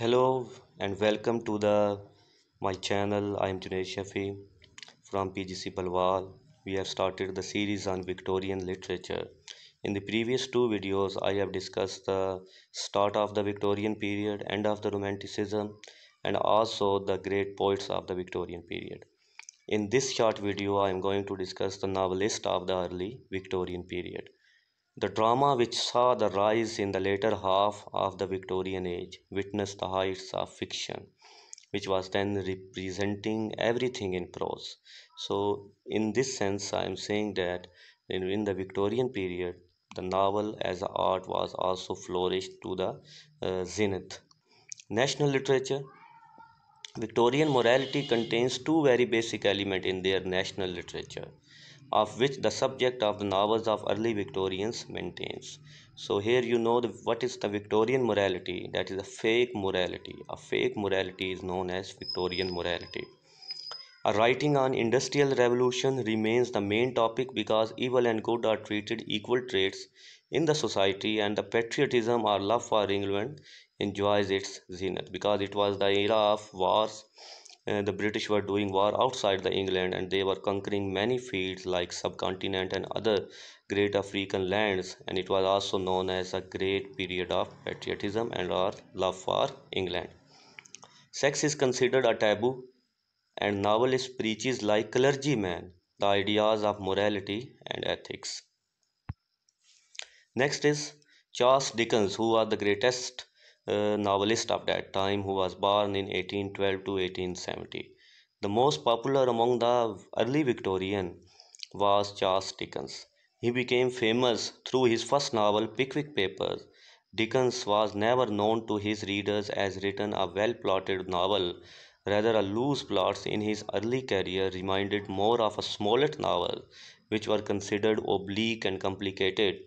hello and welcome to the my channel i am Junaid Shafi from PGC Palwal we have started the series on Victorian literature in the previous two videos I have discussed the start of the Victorian period end of the romanticism and also the great poets of the Victorian period in this short video I am going to discuss the novelist of the early Victorian period the drama which saw the rise in the later half of the Victorian age witnessed the heights of fiction, which was then representing everything in prose. So, in this sense, I am saying that in, in the Victorian period, the novel as an art was also flourished to the uh, zenith. National literature Victorian morality contains two very basic elements in their national literature of which the subject of the novels of early Victorians maintains. So here you know the, what is the Victorian morality, that is a fake morality. A fake morality is known as Victorian morality. A writing on industrial revolution remains the main topic because evil and good are treated equal traits in the society and the patriotism or love for England enjoys its zenith because it was the era of wars the British were doing war outside the England and they were conquering many fields like subcontinent and other great African lands and it was also known as a great period of patriotism and our love for England. Sex is considered a taboo and novelist preaches like clergyman the ideas of morality and ethics. Next is Charles Dickens who was the greatest uh, novelist of that time who was born in 1812 to 1870. The most popular among the early Victorian was Charles Dickens. He became famous through his first novel, Pickwick Papers. Dickens was never known to his readers as written a well plotted novel, rather, a loose plots in his early career reminded more of a Smollett novel, which were considered oblique and complicated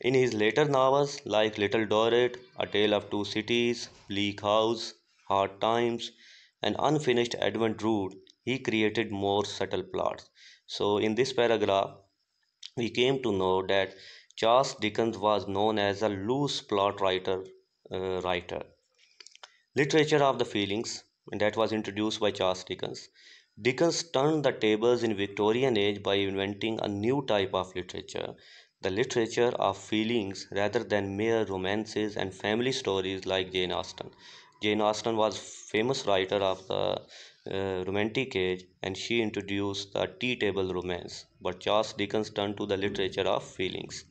in his later novels like Little Dorrit, A Tale of Two Cities, Bleak House, Hard Times, and Unfinished Advent Route, he created more subtle plots. So, in this paragraph, we came to know that Charles Dickens was known as a loose plot writer. Uh, writer. Literature of the Feelings, that was introduced by Charles Dickens. Dickens turned the tables in Victorian age by inventing a new type of literature the literature of feelings rather than mere romances and family stories like Jane Austen. Jane Austen was famous writer of the uh, romantic age and she introduced the tea table romance but Charles Dickens turned to the literature of feelings.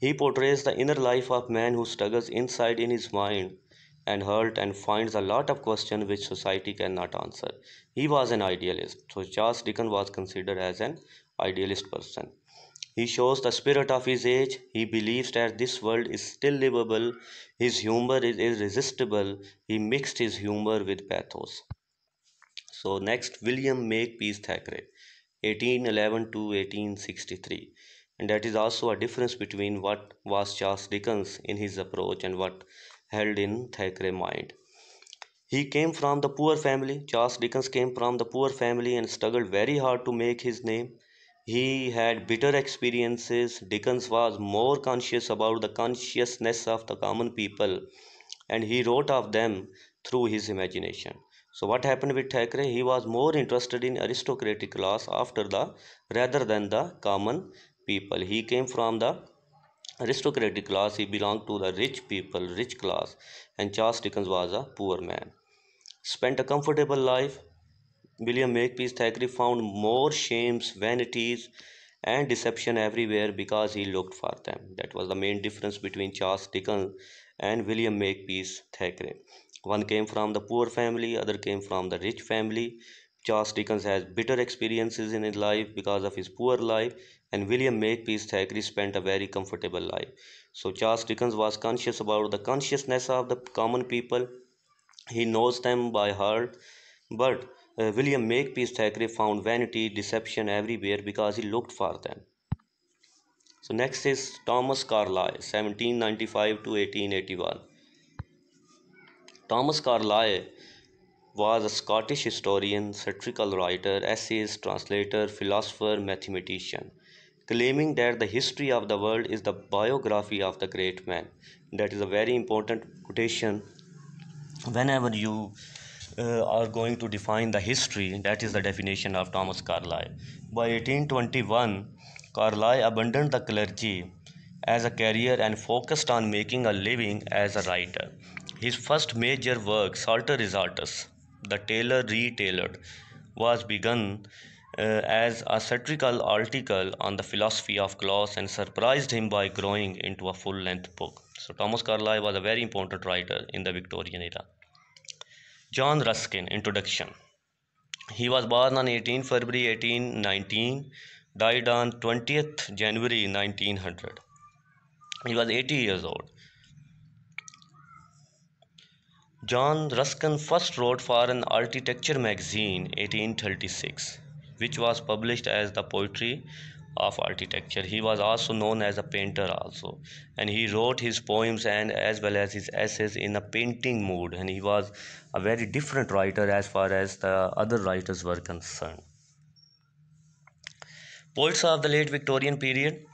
He portrays the inner life of man who struggles inside in his mind and hurt and finds a lot of questions which society cannot answer. He was an idealist. So Charles Dickens was considered as an idealist person. He shows the spirit of his age. He believes that this world is still livable. His humor is irresistible. He mixed his humor with pathos. So, next, William Makepeace Thackeray, 1811 to 1863. And that is also a difference between what was Charles Dickens in his approach and what held in Thackeray mind. He came from the poor family. Charles Dickens came from the poor family and struggled very hard to make his name. He had bitter experiences. Dickens was more conscious about the consciousness of the common people and he wrote of them through his imagination. So, what happened with Thackeray? He was more interested in aristocratic class after the rather than the common people. He came from the aristocratic class, he belonged to the rich people, rich class, and Charles Dickens was a poor man. Spent a comfortable life, William Makepeace Thackeray found more shames, vanities, and deception everywhere because he looked for them. That was the main difference between Charles Dickens and William Makepeace Thackeray. One came from the poor family, other came from the rich family. Charles Dickens has bitter experiences in his life because of his poor life, and William Makepeace Thackeray spent a very comfortable life. So Charles Dickens was conscious about the consciousness of the common people. He knows them by heart, but uh, William Makepeace Thackeray found vanity, deception everywhere because he looked for them. So next is Thomas Carlyle, 1795 to 1881. Thomas Carlyle was a Scottish historian, satirical writer, essayist, translator, philosopher, mathematician, claiming that the history of the world is the biography of the great man. That is a very important quotation whenever you uh, are going to define the history, that is the definition of Thomas Carlyle. By 1821, Carlyle abandoned the clergy as a career and focused on making a living as a writer. His first major work, Salter Resultus, The Tailor Retailed*, was begun uh, as a satirical article on the philosophy of class and surprised him by growing into a full length book. So, Thomas Carlyle was a very important writer in the Victorian era. John Ruskin Introduction He was born on 18 February 1819, died on 20th January 1900. He was 80 years old. John Ruskin first wrote for an architecture magazine 1836 which was published as the poetry of architecture. He was also known as a painter also and he wrote his poems and as well as his essays in a painting mood and he was a very different writer as far as the other writers were concerned. Poets of the late Victorian period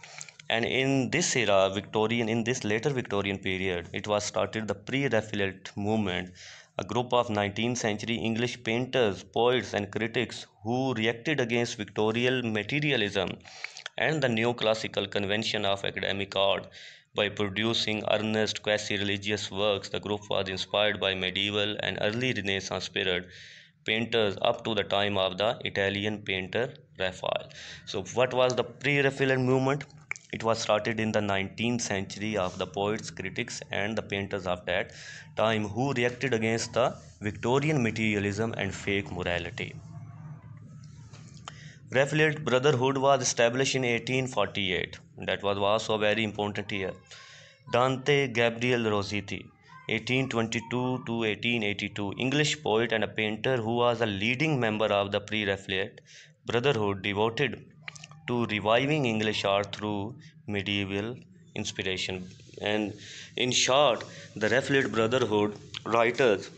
and in this era Victorian in this later Victorian period it was started the pre-Raphaelite movement a group of 19th century English painters, poets, and critics who reacted against Victorian materialism and the neoclassical convention of academic art. By producing earnest, quasi religious works, the group was inspired by medieval and early Renaissance period painters up to the time of the Italian painter Raphael. So, what was the pre Raphaelite movement? It was started in the 19th century of the poets, critics, and the painters of that time who reacted against the Victorian materialism and fake morality. Raphaelite Brotherhood was established in 1848. That was also a very important year. Dante Gabriel Rossetti, 1822 to 1882, English poet and a painter who was a leading member of the pre Raphaelite Brotherhood, devoted to reviving English art through medieval inspiration. And in short, the Raphaelite Brotherhood writers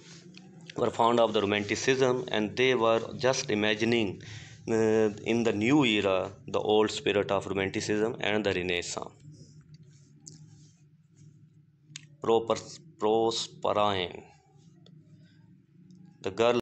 were fond of the Romanticism and they were just imagining uh, in the new era the old spirit of Romanticism and the Renaissance. prosperine. The girl